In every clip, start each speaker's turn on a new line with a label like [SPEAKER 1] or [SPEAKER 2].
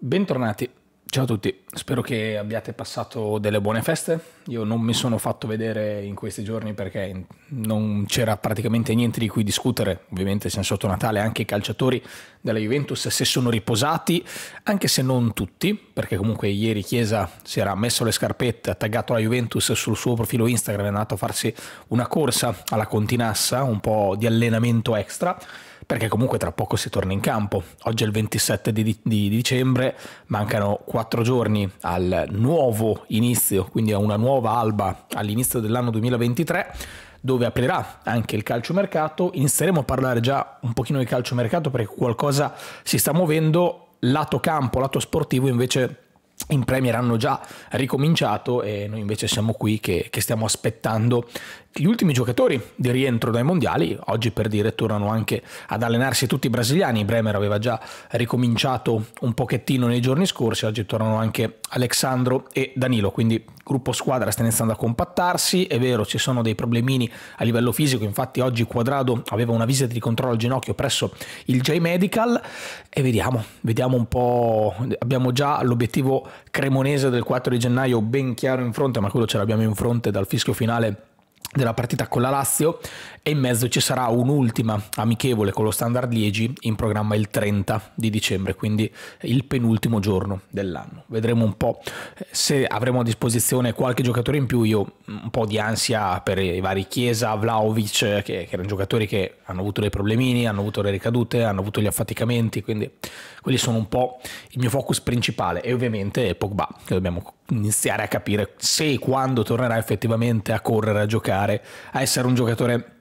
[SPEAKER 1] Bentornati, ciao a tutti, spero che abbiate passato delle buone feste. Io non mi sono fatto vedere in questi giorni perché non c'era praticamente niente di cui discutere. Ovviamente siamo sotto Natale, anche i calciatori della Juventus se sono riposati, anche se non tutti, perché comunque ieri Chiesa si era messo le scarpette, attaccato taggato la Juventus sul suo profilo Instagram, è andato a farsi una corsa alla Continassa, un po' di allenamento extra perché comunque tra poco si torna in campo. Oggi è il 27 di, di, dicembre, mancano quattro giorni al nuovo inizio, quindi a una nuova alba all'inizio dell'anno 2023 dove aprirà anche il calciomercato, inizieremo a parlare già un pochino di calciomercato perché qualcosa si sta muovendo, lato campo, lato sportivo invece in Premier hanno già ricominciato e noi invece siamo qui che, che, stiamo aspettando gli ultimi giocatori di rientro dai mondiali. Oggi per dire tornano anche ad allenarsi tutti i brasiliani. Bremer aveva già ricominciato un pochettino nei giorni scorsi, oggi tornano anche Alexandro e Danilo, quindi gruppo squadra sta iniziando a compattarsi, è vero ci sono dei problemini a livello fisico, infatti oggi Quadrado aveva una visita di controllo al ginocchio presso il J Medical e vediamo, vediamo un po', abbiamo già l'obiettivo cremonese del 4 di gennaio ben chiaro in fronte, ma quello ce l'abbiamo in fronte dal fischio finale della partita con la Lazio e in mezzo ci sarà un'ultima amichevole con lo Standard Liegi in programma il 30 di dicembre, quindi il penultimo giorno dell'anno. Vedremo un po' eh, se avremo a disposizione qualche giocatore in più, io mm, un po' di ansia per i vari Chiesa, Vlaovic, eh, che, che erano giocatori che hanno avuto dei problemini, hanno avuto le ricadute, hanno avuto gli affaticamenti, quindi quelli sono un po' il mio focus principale e ovviamente Pogba, che dobbiamo iniziare a capire se e quando tornerà effettivamente a correre, a giocare migliorare a essere un giocatore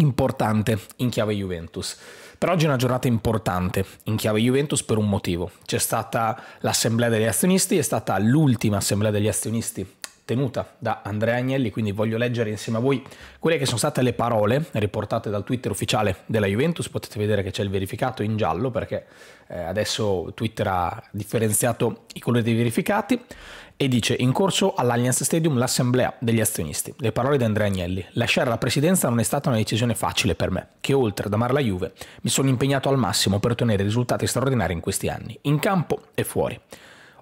[SPEAKER 1] importante in chiave Juventus. Per oggi è una giornata importante in chiave Juventus per un motivo. C'è stata l'assemblea degli azionisti, è stata l'ultima assemblea degli azionisti tenuta da Andrea Agnelli, quindi voglio leggere insieme a voi quelle che sono state le parole riportate dal Twitter ufficiale della Juventus, potete vedere che c'è il verificato in giallo perché eh, adesso Twitter ha differenziato i colori dei verificati e dice in corso all'Allianz Stadium l'assemblea degli azionisti. Le parole di Andrea Agnelli. Lasciare la presidenza non è stata una decisione facile per me, che oltre ad amare la Juve mi sono impegnato al massimo per ottenere risultati straordinari in questi anni, in campo e fuori.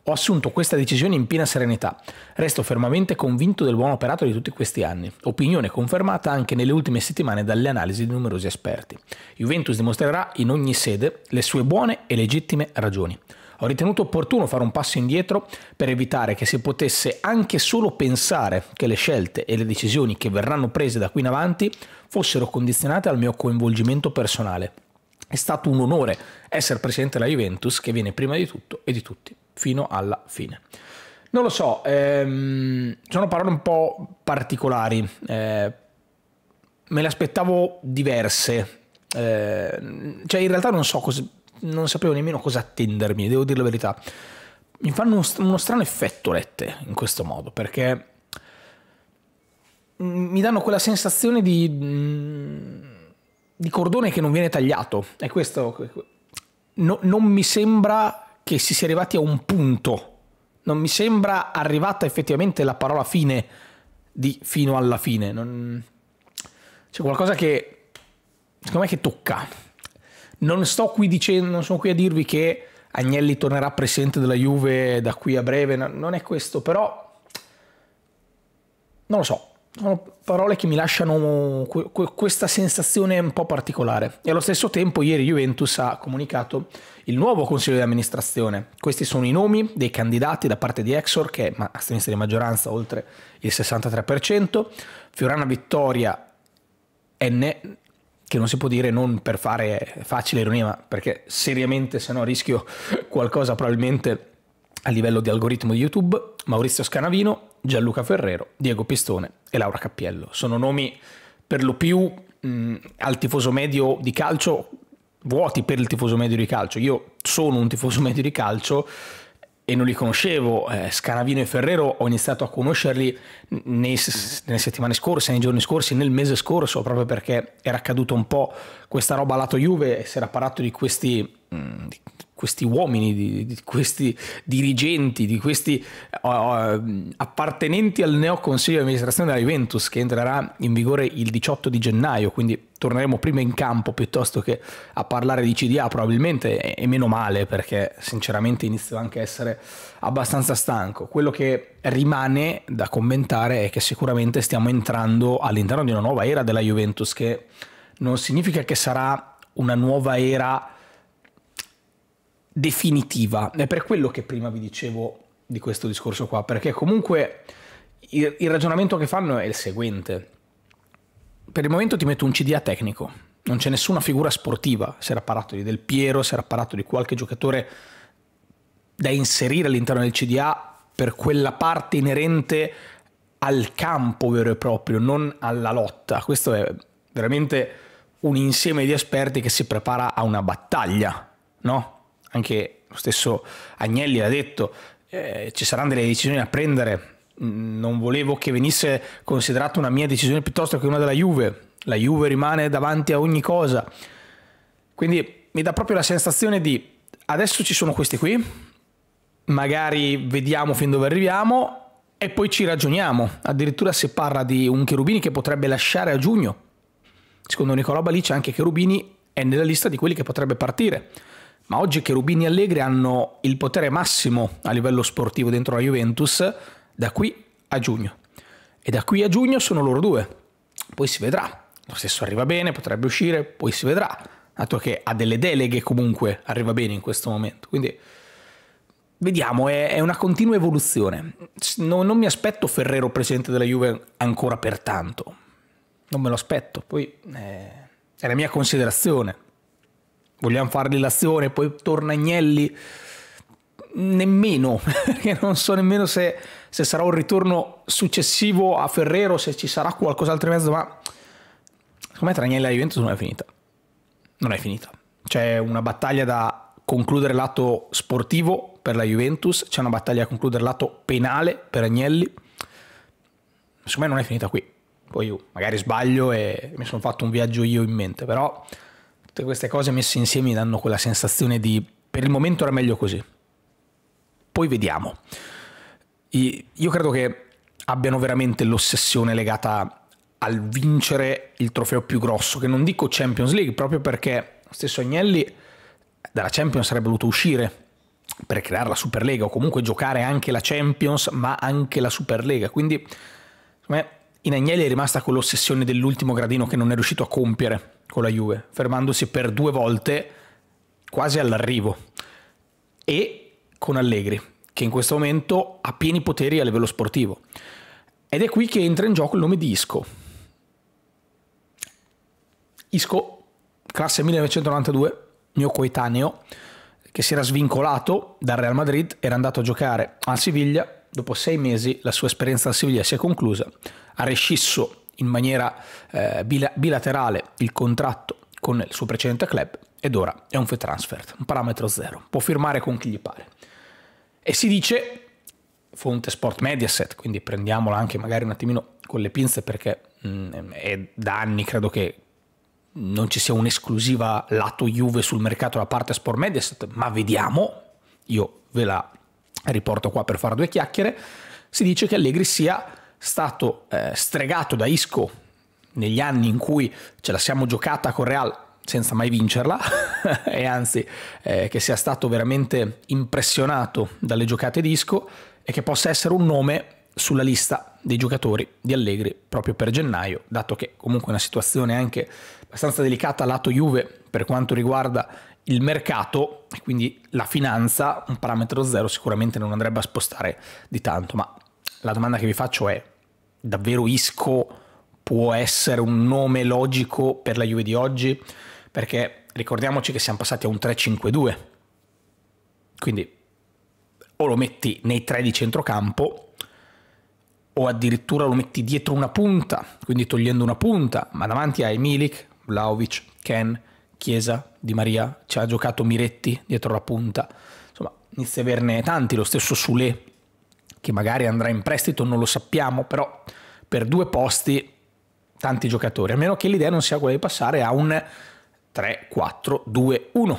[SPEAKER 1] Ho assunto questa decisione in piena serenità. Resto fermamente convinto del buon operato di tutti questi anni, opinione confermata anche nelle ultime settimane dalle analisi di numerosi esperti. Juventus dimostrerà in ogni sede le sue buone e legittime ragioni. Ho ritenuto opportuno fare un passo indietro per evitare che si potesse anche solo pensare che le scelte e le decisioni che verranno prese da qui in avanti fossero condizionate al mio coinvolgimento personale. È stato un onore essere presidente della Juventus che viene prima di tutto e di tutti, fino alla fine. Non lo so, ehm, sono parole un po' particolari, eh, me le aspettavo diverse, eh, cioè in realtà non so cosa, non sapevo nemmeno cosa attendermi, devo dire la verità. Mi fanno uno, uno strano effetto lette in questo modo, perché mm, mi danno quella sensazione di mm, di cordone che non viene tagliato. E questo no, non mi sembra che si sia arrivati a un punto. Non mi sembra arrivata effettivamente la parola fine di fino alla fine. Non... C'è qualcosa che secondo me che tocca. Non sto qui dicendo, non sono qui a dirvi che Agnelli tornerà presidente della Juve da qui a breve, non è questo, però non lo so, sono parole che mi lasciano questa sensazione un po' particolare. E allo stesso tempo ieri Juventus ha comunicato il nuovo consiglio di amministrazione. Questi sono i nomi dei candidati da parte di Exor che è a sinistra di maggioranza oltre il 63%, Fiorana Vittoria N che non si può dire non per fare facile ironia, ma perché seriamente se no rischio qualcosa probabilmente a livello di algoritmo di YouTube, Maurizio Scanavino, Gianluca Ferrero, Diego Pistone e Laura Cappiello. Sono nomi per lo più mh, mm, al tifoso medio di calcio, vuoti per il tifoso medio di calcio. Io sono un tifoso medio di calcio e non li conoscevo, eh, Scanavino e Ferrero ho iniziato a conoscerli nei, nelle settimane scorse, nei giorni scorsi, nel mese scorso, proprio perché era accaduto un po' questa roba lato Juve e si era parlato di questi... Mh, mm, questi uomini, di, di, questi dirigenti, di questi uh, uh appartenenti al neo consiglio di amministrazione della Juventus che entrerà in vigore il 18 di gennaio, quindi torneremo prima in campo piuttosto che a parlare di CDA probabilmente e meno male perché sinceramente inizio anche a essere abbastanza stanco. Quello che rimane da commentare è che sicuramente stiamo entrando all'interno di una nuova era della Juventus che non significa che sarà una nuova era definitiva. È per quello che prima vi dicevo di questo discorso qua, perché comunque il, il ragionamento che fanno è il seguente. Per il momento ti metto un CDA tecnico, non c'è nessuna figura sportiva, si era parlato di Del Piero, si era parlato di qualche giocatore da inserire all'interno del CDA per quella parte inerente al campo vero e proprio, non alla lotta. Questo è veramente un insieme di esperti che si prepara a una battaglia, no? anche lo stesso Agnelli l'ha detto, eh, ci saranno delle decisioni da prendere, mm, non volevo che venisse considerata una mia decisione piuttosto che una della Juve, la Juve rimane davanti a ogni cosa, quindi mi dà proprio la sensazione di adesso ci sono questi qui, magari vediamo fin dove arriviamo e poi ci ragioniamo, addirittura si parla di un Cherubini che potrebbe lasciare a giugno, secondo Nicolò c'è anche Cherubini è nella lista di quelli che potrebbe partire ma oggi Cherubini e Allegri hanno il potere massimo a livello sportivo dentro la Juventus da qui a giugno. E da qui a giugno sono loro due. Poi si vedrà. Lo stesso arriva bene, potrebbe uscire, poi si vedrà. Dato che ha delle deleghe comunque, arriva bene in questo momento. Quindi vediamo, è, una continua evoluzione. non, non mi aspetto Ferrero presidente della Juve ancora per tanto. Non me lo aspetto. Poi eh, è la mia considerazione. Vogliamo fargli l'azione, poi torna Agnelli? Nemmeno, perché non so nemmeno se, se, sarà un ritorno successivo a Ferrero, se ci sarà qualcos'altro in mezzo, ma secondo me tra Agnelli e la Juventus non è finita. Non è finita. C'è una battaglia da concludere lato sportivo per la Juventus, c'è una battaglia da concludere lato penale per Agnelli. Secondo me non è finita qui. Poi io magari sbaglio e mi sono fatto un viaggio io in mente, però Tutte queste cose messe insieme danno quella sensazione di per il momento era meglio così. Poi vediamo. Io credo che abbiano veramente l'ossessione legata al vincere il trofeo più grosso, che non dico Champions League, proprio perché lo stesso Agnelli dalla Champions sarebbe voluto uscire per creare la Super Superlega o comunque giocare anche la Champions, ma anche la Super Superlega. Quindi, secondo in Agnelli è rimasta quell'ossessione dell'ultimo gradino che non è riuscito a compiere con la Juve, fermandosi per due volte quasi all'arrivo e con Allegri, che in questo momento ha pieni poteri a livello sportivo. Ed è qui che entra in gioco il nome di Isco. Isco, classe 1992, mio coetaneo, che si era svincolato dal Real Madrid, era andato a giocare al Siviglia, dopo sei mesi la sua esperienza al Siviglia si è conclusa, ha rescisso in maniera eh, bilaterale il contratto con il suo precedente club ed ora è un free transfer, un parametro zero, può firmare con chi gli pare. E si dice, fonte Sport Mediaset, quindi prendiamola anche magari un attimino con le pinze perché mh, mm, è da anni credo che non ci sia un'esclusiva lato Juve sul mercato da parte Sport Mediaset, ma vediamo, io ve la riporto qua per fare due chiacchiere, si dice che Allegri sia stato eh, stregato da Isco negli anni in cui ce la siamo giocata con Real senza mai vincerla e anzi eh, che sia stato veramente impressionato dalle giocate di Isco e che possa essere un nome sulla lista dei giocatori di Allegri proprio per gennaio, dato che comunque è una situazione anche abbastanza delicata lato Juve per quanto riguarda il mercato e quindi la finanza, un parametro zero sicuramente non andrebbe a spostare di tanto, ma la domanda che vi faccio è davvero Isco può essere un nome logico per la Juve di oggi, perché ricordiamoci che siamo passati a un 3-5-2, quindi o lo metti nei tre di centrocampo o addirittura lo metti dietro una punta, quindi togliendo una punta, ma davanti hai Milik, Vlaovic, Ken, Chiesa, Di Maria, ci ha giocato Miretti dietro la punta, insomma inizia a averne tanti, lo stesso Sule che magari andrà in prestito, non lo sappiamo, però per due posti tanti giocatori, a meno che l'idea non sia quella di passare a un 3-4-2-1.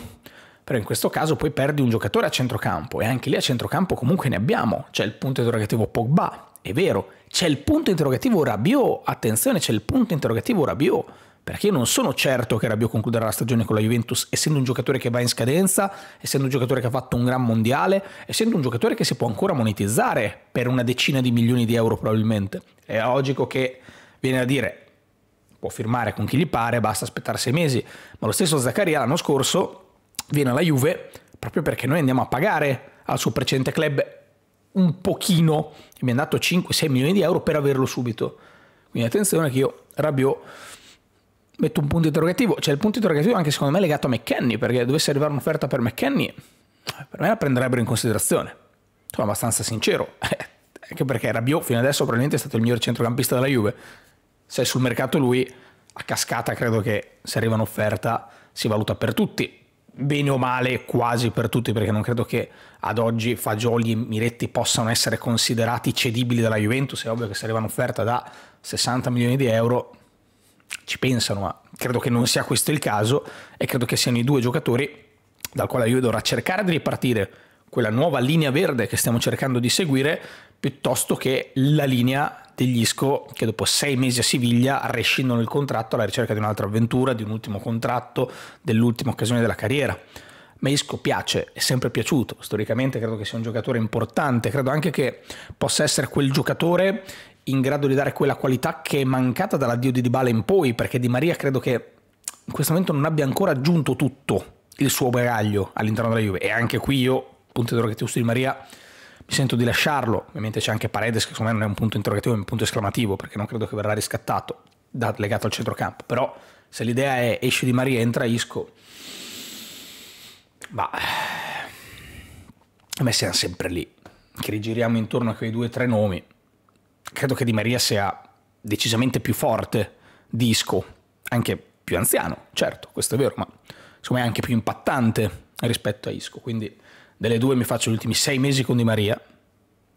[SPEAKER 1] Però in questo caso poi perdi un giocatore a centrocampo e anche lì a centrocampo comunque ne abbiamo. C'è il punto interrogativo Pogba, è vero. C'è il punto interrogativo Rabiot, attenzione, c'è il punto interrogativo Rabiot perché io non sono certo che Rabiot concluderà la stagione con la Juventus, essendo un giocatore che va in scadenza, essendo un giocatore che ha fatto un gran mondiale, essendo un giocatore che si può ancora monetizzare per una decina di milioni di euro probabilmente. È logico che viene a dire, può firmare con chi gli pare, basta aspettare sei mesi, ma lo stesso Zaccaria l'anno scorso viene alla Juve proprio perché noi andiamo a pagare al suo precedente club un pochino, mi hanno dato 5-6 milioni di euro per averlo subito. Quindi attenzione che io Rabiot metto un punto interrogativo. C'è cioè, il punto interrogativo anche secondo me legato a McKenny, perché dovesse arrivare un'offerta per McKenny, eh, per me la prenderebbero in considerazione. Sono abbastanza sincero, eh, anche perché Rabiot fino adesso probabilmente è stato il miglior centrocampista della Juve. Se è sul mercato lui, a cascata credo che se arriva un'offerta si valuta per tutti. Bene o male, quasi per tutti, perché non credo che ad oggi Fagioli e Miretti possano essere considerati cedibili dalla Juventus. È ovvio che se arriva un'offerta da 60 milioni di euro, ci pensano, ma credo che non sia questo il caso e credo che siano i due giocatori dal quale io dovrò cercare di ripartire quella nuova linea verde che stiamo cercando di seguire piuttosto che la linea degli Isco che dopo sei mesi a Siviglia rescindono il contratto alla ricerca di un'altra avventura, di un ultimo contratto, dell'ultima occasione della carriera. Ma Isco piace, è sempre piaciuto, storicamente credo che sia un giocatore importante, credo anche che possa essere quel giocatore in grado di dare quella qualità che è mancata dall'addio di Dybala in poi, perché Di Maria credo che in questo momento non abbia ancora aggiunto tutto il suo bagaglio all'interno della Juve. E anche qui io, punto interrogativo su Di Maria, mi sento di lasciarlo. Ovviamente c'è anche Paredes, che secondo me non è un punto interrogativo, è un punto esclamativo, perché non credo che verrà riscattato da, legato al centrocampo. Però se l'idea è esce Di Maria, entra Isco, ma a me siamo sempre lì, che rigiriamo intorno a quei due o tre nomi credo che Di Maria sia decisamente più forte di Isco, anche più anziano, certo, questo è vero, ma insomma è anche più impattante rispetto a Isco, quindi delle due mi faccio gli ultimi sei mesi con Di Maria,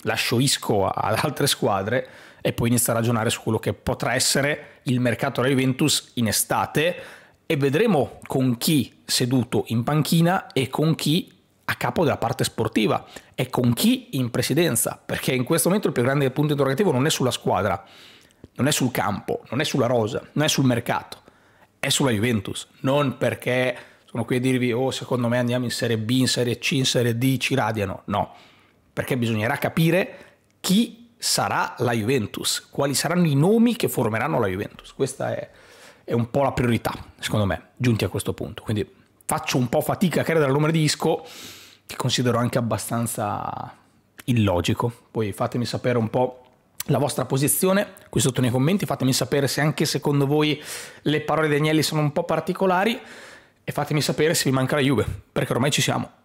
[SPEAKER 1] lascio Isco ad altre squadre e poi inizio a ragionare su quello che potrà essere il mercato della Juventus in estate e vedremo con chi seduto in panchina e con chi a capo della parte sportiva e con chi in presidenza, perché in questo momento il più grande punto interrogativo non è sulla squadra, non è sul campo, non è sulla rosa, non è sul mercato, è sulla Juventus, non perché sono qui a dirvi oh secondo me andiamo in Serie B, in Serie C, in Serie D, ci radiano, no, perché bisognerà capire chi sarà la Juventus, quali saranno i nomi che formeranno la Juventus, questa è, è un po' la priorità secondo me, giunti a questo punto, quindi faccio un po' fatica a credere al nome di disco che considero anche abbastanza illogico. Poi fatemi sapere un po' la vostra posizione qui sotto nei commenti, fatemi sapere se anche secondo voi le parole di Agnelli sono un po' particolari e fatemi sapere se vi manca la Juve, perché ormai ci siamo.